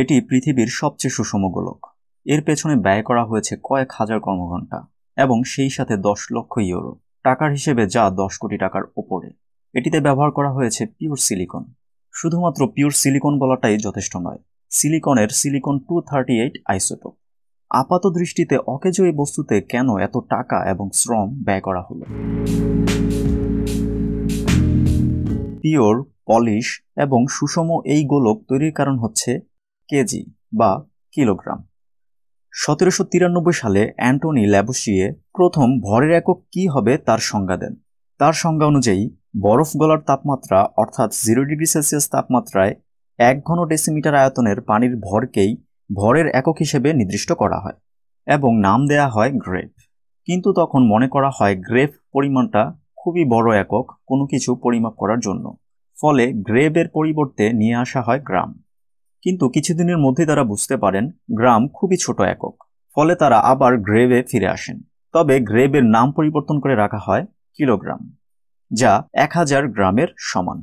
এটি পৃথিবীর সবচেয়ে সুষম গোলক এর পেছনে ব্যয় করা হয়েছে কয়েক হাজার কর্মঘণ্টা এবং সেই সাথে দশ লক্ষ ইউরো টাকার হিসেবে যা দশ কোটি টাকার ওপরে এটিতে ব্যবহার করা হয়েছে পিওর সিলিকন শুধুমাত্র পিওর সিলিকন বলাটাই যথেষ্ট নয় সিলিকনের silicon two thirty eight isotope আপাত দৃষ্টিতে অকেজ এই বস্তুতে কেন এত টাকা এবং শ্রম ব্যয় করা হলো পিওর পলিশ এবং সুষম এই গোলক তৈরির কারণ হচ্ছে কেজি বা কিলোগ্রাম সতেরোশো তিরানব্বই সালে অ্যান্টনি ল্যাবোসিয়ে প্রথম ভরের একক কি হবে তার সংজ্ঞা দেন তার সংজ্ঞা অনুযায়ী বরফ গলার তাপমাত্রা অর্থাৎ জিরো ডিগ্রি সেলসিয়াস তাপমাত্রায় এক ঘন ডেসিমিটার আয়তনের পানির ভরকেই ভরের একক হিসেবে নির্দিষ্ট করা হয় এবং নাম দেয়া হয় গ্রেপ কিন্তু তখন মনে করা হয় গ্রেপ পরিমাণটা খুবই বড় একক কোনো কিছু পরিমাপ করার জন্য ফলে গ্রেভের পরিবর্তে নিয়ে আসা হয় গ্রাম কিন্তু কিছুদিনের মধ্যে তারা বুঝতে পারেন গ্রাম খুবই ছোট একক ফলে তারা আবার গ্রেভে ফিরে আসেন তবে গ্রেভের নাম পরিবর্তন করে রাখা হয় কিলোগ্রাম যা এক হাজার গ্রামের সমান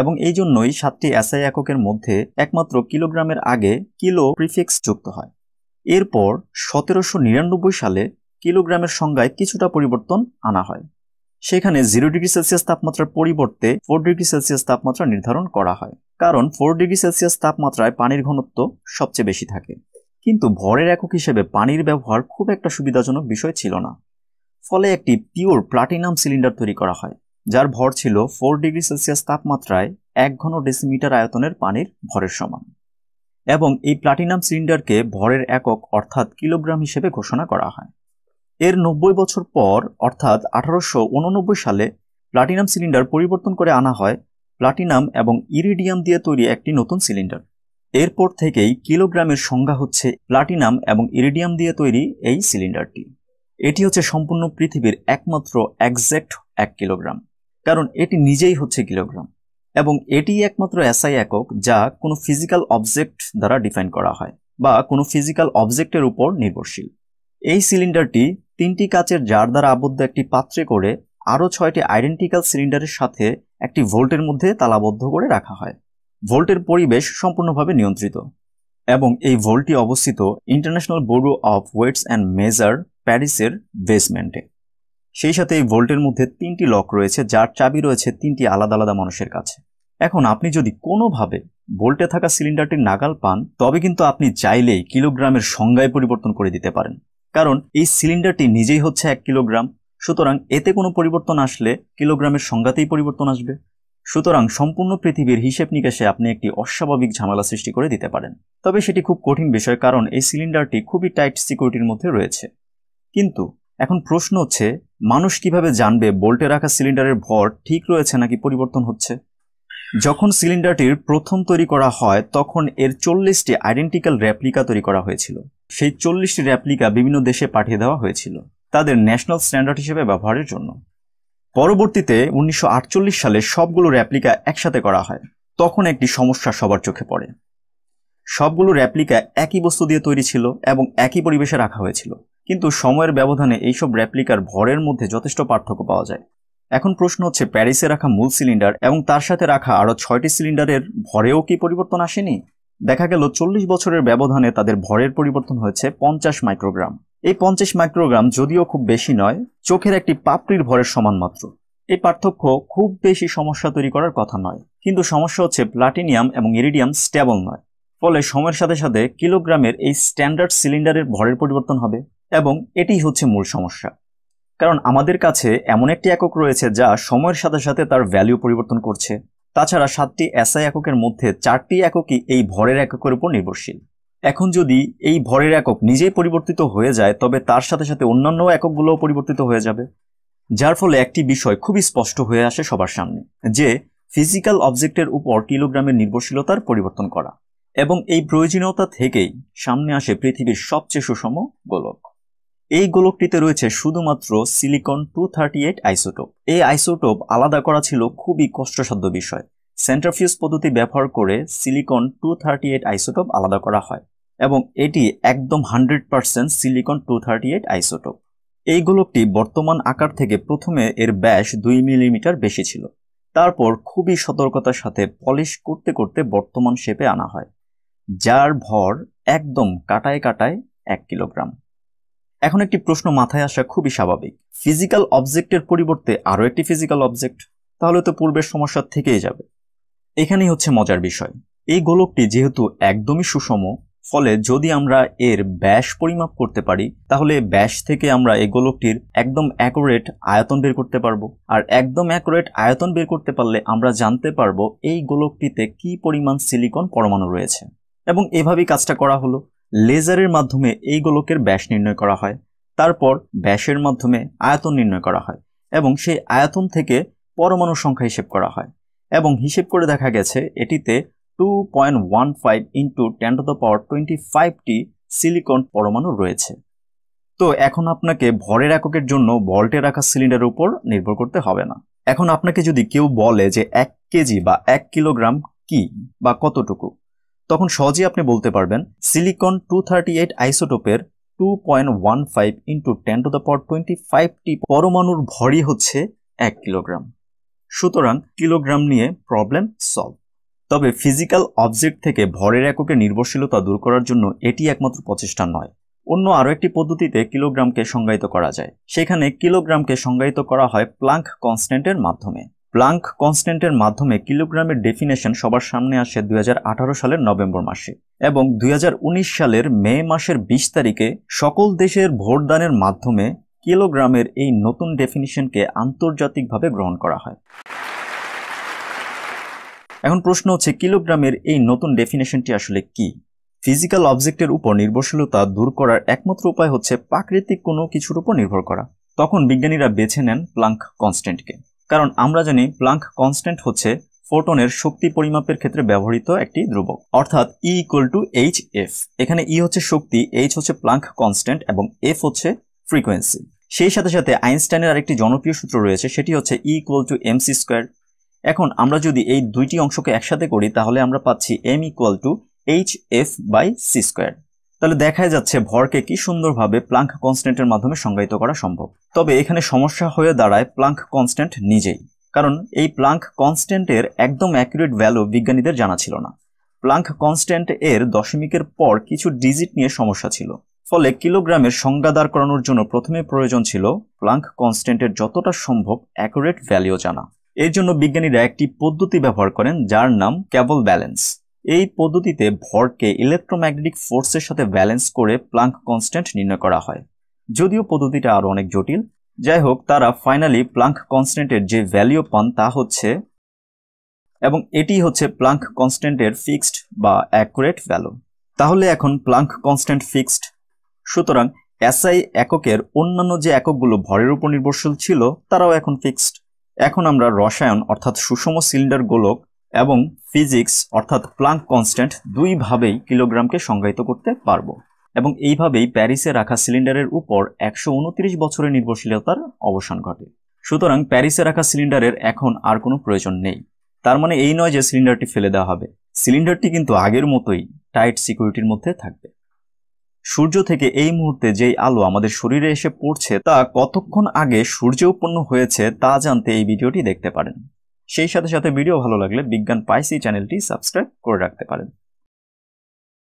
এবং এই জন্যই সাতটি এসআই এককের মধ্যে একমাত্র কিলোগ্রামের আগে কিলো প্রিফিক্স যুক্ত হয় এরপর সতেরোশো নিরানব্বই সালে কিলোগ্রামের সংজ্ঞায় কিছুটা পরিবর্তন আনা হয় সেখানে জিরো ডিগ্রি সেলসিয়াস তাপমাত্রার পরিবর্তে ফোর ডিগ্রি সেলসিয়াস তাপমাত্রা নির্ধারণ করা হয় কারণ ফোর ডিগ্রি সেলসিয়াস তাপমাত্রায় পানির ঘনত্ব সবচেয়ে বেশি থাকে কিন্তু ভরের একক হিসেবে পানির ব্যবহার খুব একটা সুবিধাজনক বিষয় ছিল না ফলে একটি পিওর প্লাটিনাম সিলিন্ডার তৈরি করা হয় যার ভর ছিল ফোর ডিগ্রি সেলসিয়াস তাপমাত্রায় এক ঘন ডেসিমিটার আয়তনের পানির ভরের সমান এবং এই প্লাটিনাম সিলিন্ডারকে ভরের একক অর্থাৎ কিলোগ্রাম হিসেবে ঘোষণা করা হয় এর নব্বই বছর পর অর্থাৎ আঠারোশো সালে প্লাটিনাম সিলিন্ডার পরিবর্তন করে আনা হয় প্লাটিনাম এবং ইরিডিয়াম দিয়ে তৈরি একটি নতুন সিলিন্ডার এরপর থেকেই কিলোগ্রামের সংজ্ঞা হচ্ছে প্লাটিনাম এবং ইরিডিয়াম দিয়ে তৈরি এই সিলিন্ডারটি এটি হচ্ছে সম্পূর্ণ পৃথিবীর একমাত্র একজ্যাক্ট এক কিলোগ্রাম কারণ এটি নিজেই হচ্ছে কিলোগ্রাম এবং এটি একমাত্র এসআই একক যা কোনো ফিজিক্যাল অবজেক্ট দ্বারা ডিফাইন করা হয় বা কোনো ফিজিক্যাল অবজেক্টের উপর নির্ভরশীল এই সিলিন্ডারটি তিনটি কাচের জার দ্বারা আবদ্ধ একটি পাত্রে করে আরও ছয়টি আইডেন্টিক্যাল সিলিন্ডারের সাথে একটি ভোল্টের মধ্যে তালাবদ্ধ করে রাখা হয় ভোল্টের পরিবেশ সম্পূর্ণভাবে নিয়ন্ত্রিত এবং এই ভোল্টটি অবস্থিত international bureau of weights and measure প্যারিসের বেসমেন্টে সেই সাথে এই ভোল্টের মধ্যে তিনটি লক রয়েছে যার চাবি রয়েছে তিনটি আলাদা আলাদা মানুষের কাছে এখন আপনি যদি কোনোভাবে ভোল্টে থাকা সিলিন্ডারটির নাগাল পান তবে কিন্তু আপনি চাইলেই কিলোগ্রামের সংজ্ঞায় পরিবর্তন করে দিতে পারেন কারণ এই সিলিন্ডারটি নিজেই হচ্ছে এক কিলোগ্রাম সুতরাং এতে কোনো পরিবর্তন আসলে কিলোগ্রামের সংজ্ঞাতেই পরিবর্তন আসবে সুতরাং সম্পূর্ণ পৃথিবীর হিসেব নিকাশে আপনি একটি অস্বাভাবিক ঝামেলা সৃষ্টি করে দিতে পারেন তবে সেটি খুব কঠিন বিষয় কারণ এই সিলিন্ডারটি খুবই টাইট সিকিউরিটির মধ্যে রয়েছে কিন্তু এখন প্রশ্ন হচ্ছে মানুষ কিভাবে জানবে বোল্টে রাখা সিলিন্ডারের ভর ঠিক রয়েছে নাকি পরিবর্তন হচ্ছে যখন সিলিন্ডারটির প্রথম তৈরি করা হয় তখন এর চল্লিশটি আইডেন্টিক্যাল র্যাপ্লিকা তৈরি করা হয়েছিল সেই চল্লিশটি র্যাপ্লিকা বিভিন্ন দেশে পাঠিয়ে দেওয়া হয়েছিল তাদের ন্যাশনাল স্ট্যান্ডার্ড হিসেবে ব্যবহারের জন্য পরবর্তীতে উনিশশো সালে সবগুলো র্যাপ্লিকা একসাথে করা হয় তখন একটি সমস্যা সবার চোখে পড়ে সবগুলো র্যাপ্লিকা একই বস্তু দিয়ে তৈরি ছিল এবং একই পরিবেশে রাখা হয়েছিল কিন্তু সময়ের ব্যবধানে এইসব র্যাপ্লিকার ভরের মধ্যে যথেষ্ট পার্থক্য পাওয়া যায় এখন প্রশ্ন হচ্ছে প্যারিসে রাখা মূল সিলিন্ডার এবং তার সাথে রাখা আরও ছয়টি সিলিন্ডারের ভরেও কি পরিবর্তন আসেনি দেখা গেল চল্লিশ বছরের ব্যবধানে তাদের ভরের পরিবর্তন হয়েছে পঞ্চাশ মাইক্রোগ্রাম এই পঞ্চাশ মাইক্রোগ্রাম যদিও খুব বেশি নয় চোখের একটি পাপড়ির ভরের সমান মাত্র এই পার্থক্য খুব বেশি সমস্যা তৈরি করার কথা নয় কিন্তু সমস্যা হচ্ছে প্লাটিনিয়াম এবং ইরিডিয়াম স্ট্যাবল নয় ফলে সময়ের সাথে সাথে কিলোগ্রামের এই স্ট্যান্ডার্ড সিলিন্ডারের ভরের পরিবর্তন হবে এবং এটি হচ্ছে মূল সমস্যা কারণ আমাদের কাছে এমন একটি একক রয়েছে যা সময়ের সাথে সাথে তার ভ্যালু পরিবর্তন করছে তাছাড়া সাতটি এসআই এককের মধ্যে চারটি এককই এই ভরের এককের উপর নির্ভরশীল এখন যদি এই ভরের একক নিজেই পরিবর্তিত হয়ে যায় তবে তার সাথে সাথে অন্যান্য এককগুলোও পরিবর্তিত হয়ে যাবে যার ফলে একটি বিষয় খুবই স্পষ্ট হয়ে আসে সবার সামনে যে ফিজিক্যাল অবজেক্টের উপর কিলোগ্রামের নির্ভরশীলতার পরিবর্তন করা এবং এই প্রয়োজনীয়তা থেকেই সামনে আসে পৃথিবীর সবচেয়ে সুষম গোলক এই গোলকটিতে রয়েছে শুধুমাত্র silicon two thirty eight isotope এই আইসোটোপ আলাদা করা ছিল খুবই কষ্টসাধ্য বিষয় সেন্ট্রাফিউজ পদ্ধতি ব্যবহার করে silicon two thirty eight isotope আলাদা করা হয় এবং এটি একদম hundred percent silicon two thirty eight isotope এই গোলকটি বর্তমান আকার থেকে প্রথমে এর ব্যাস দুই মিলিমিটার বেশি ছিল তারপর খুবই সতর্কতার সাথে পলিশ করতে করতে বর্তমান শেপে আনা হয় যার ভর একদম কাটায় কাটায় এক কিলোগ্রাম এখন একটি প্রশ্ন মাথায় আসা খুবই স্বাভাবিক ফিজিক্যাল অবজেক্টের পরিবর্তে আরও একটি ফিজিক্যাল অবজেক্ট তাহলে তো পূর্বের সমস্যা থেকেই যাবে এখানেই হচ্ছে মজার বিষয় এই গোলকটি যেহেতু একদমই সুষম ফলে যদি আমরা এর ব্যাস পরিমাপ করতে পারি তাহলে ব্যাস থেকে আমরা এই গোলকটির একদম অ্যাকোরেট আয়তন বের করতে পারবো আর একদম অ্যাকোরেট আয়তন বের করতে পারলে আমরা জানতে পারবো এই গোলকটিতে কি পরিমাণ সিলিকন পরমাণু রয়েছে এবং এভাবেই কাজটা করা হলো লেজারের মাধ্যমে এই গোলকের ব্যাস নির্ণয় করা হয় তারপর ব্যাসের মাধ্যমে আয়তন নির্ণয় করা হয় এবং সেই আয়তন থেকে পরমাণু সংখ্যা হিসেব করা হয় এবং হিসেব করে দেখা গেছে এটিতে 2.15 into ten to the power twenty ফাইভটি সিলিকন পরমাণু রয়েছে তো এখন আপনাকে ভরের এককের জন্য ভল্টে রাখা সিলিন্ডারের উপর নির্ভর করতে হবে না এখন আপনাকে যদি কেউ বলে যে এক কেজি বা এক কিলোগ্রাম কি বা কতটুকু তখন সহজে আপনি বলতে পারবেন সিলিকন টু থার্টি এইট আইসোটোপের two point one five into ten to the power twenty ফাইভটি পরমাণুর ভরই হচ্ছে এক কিলোগ্রাম সুতরাং কিলোগ্রাম নিয়ে প্রবলেম সলভ তবে ফিজিক্যাল অবজেক্ট থেকে ভরের এককে নির্ভরশীলতা দূর করার জন্য এটি একমাত্র প্রচেষ্টা নয় অন্য আরও একটি পদ্ধতিতে কিলোগ্রামকে সংজ্ঞায়িত করা যায় সেখানে কিলোগ্রামকে সংজ্ঞায়িত করা হয় প্লাঙ্ক কনস্ট্যান্টের মাধ্যমে প্লাঙ্ক কনস্ট্যান্টের মাধ্যমে কিলোগ্রামের ডেফিনেশন সবার সামনে আসে দুই সালের নভেম্বর মাসে এবং দুই সালের মে মাসের ২০ তারিখে সকল দেশের ভোটদানের মাধ্যমে কিলোগ্রামের এই নতুন ডেফিনিশনকে আন্তর্জাতিকভাবে গ্রহণ করা হয় এখন প্রশ্ন হচ্ছে কিলোগ্রামের এই নতুন ডেফিনেশনটি আসলে কি ফিজিক্যাল অবজেক্টের উপর নির্ভরশীলতা দূর করার একমাত্র উপায় হচ্ছে প্রাকৃতিক কোনো কিছুর উপর নির্ভর করা তখন বিজ্ঞানীরা বেছে নেন প্লাঙ্ক কনস্ট্যান্টকে কারণ আমরা জানি প্লাঙ্ক কনস্ট্যান্ট হচ্ছে ফোটনের শক্তি পরিমাপের ক্ষেত্রে ব্যবহৃত একটি ধ্রুবক অর্থাৎ E equal to H F এখানে ই e হচ্ছে শক্তি এইচ হচ্ছে প্লাঙ্ক কনস্ট্যান্ট এবং এফ হচ্ছে ফ্রিকোয়েন্সি সেই সাথে সাথে আইনস্টাইনের আরেকটি জনপ্রিয় সূত্র রয়েছে সেটি হচ্ছে E equal to MC square এখন আমরা যদি এই দুইটি অংশকে একসাথে করি তাহলে আমরা পাচ্ছি M equal to H F by C square তাহলে দেখা যাচ্ছে ভরকে কি সুন্দরভাবে প্লাঙ্ক কনস্ট্যান্টের মাধ্যমে সংজ্ঞায়িত করা সম্ভব তবে এখানে সমস্যা হয়ে দাঁড়ায় প্লাঙ্ক কনস্ট্যান্ট নিজেই কারণ এই প্লাঙ্ক কনস্ট্যান্টের একদম অ্যাকুরেট ভ্যালু বিজ্ঞানীদের জানা ছিল না প্লাঙ্ক কনস্ট্যান্ট এর দশমিকের পর কিছু ডিজিট নিয়ে সমস্যা ছিল ফলে কিলোগ্রামের সংজ্ঞা দাঁড় করানোর জন্য প্রথমে প্রয়োজন ছিল প্লাঙ্ক কনস্ট্যান্টের যতটা সম্ভব অ্যাকুরেট ভ্যালিও জানা এর জন্য বিজ্ঞানীরা একটি পদ্ধতি ব্যবহার করেন যার নাম ক্যাবল ব্যালেন্স এই পদ্ধতিতে ভরকে ইলেকট্রোম্যাগনেটিক ফোর্সের সাথে ব্যালেন্স করে প্লাঙ্ক কনস্ট্যান্ট নির্ণয় করা হয় যদিও পদ্ধতিটা আরও অনেক জটিল যাই হোক তারা ফাইনালি প্লাঙ্ক কনস্ট্যান্টের যে ভ্যালিও পান তা হচ্ছে এবং এটি হচ্ছে প্লাঙ্ক কনস্ট্যান্টের ফিক্সড বা অ্যাকুরেট ভ্যালু তাহলে এখন প্লাঙ্ক কনস্ট্যান্ট ফিক্সড সুতরাং এসআই এককের অন্যান্য যে এককগুলো ভরের উপর নির্ভরশীল ছিল তারাও এখন ফিক্সড এখন আমরা রসায়ন অর্থাৎ সুষম সিলিন্ডার গোলক এবং ফিজিক্স অর্থাৎ প্লাঙ্ক কনস্ট্যান্ট দুইভাবেই কিলোগ্রামকে সংজ্ঞায়িত করতে পারব এবং এইভাবেই প্যারিসে রাখা সিলিন্ডারের উপর একশো বছরের নির্ভরশীলতার অবসান ঘটে সুতরাং প্যারিসে রাখা সিলিন্ডারের এখন আর কোনো প্রয়োজন নেই তার মানে এই নয় যে সিলিন্ডারটি ফেলে দেওয়া হবে সিলিন্ডারটি কিন্তু আগের মতোই টাইট সিকিউরিটির মধ্যে থাকবে সূর্য থেকে এই মুহূর্তে যেই আলো আমাদের শরীরে এসে পড়ছে তা কতক্ষণ আগে সূর্য উৎপন্ন হয়েছে তা জানতে এই ভিডিওটি দেখতে পারেন সেই সাথে সাথে ভিডিও ভালো লাগলে বিজ্ঞান পাইসি চ্যানেলটি সাবস্ক্রাইব করে রাখতে পারেন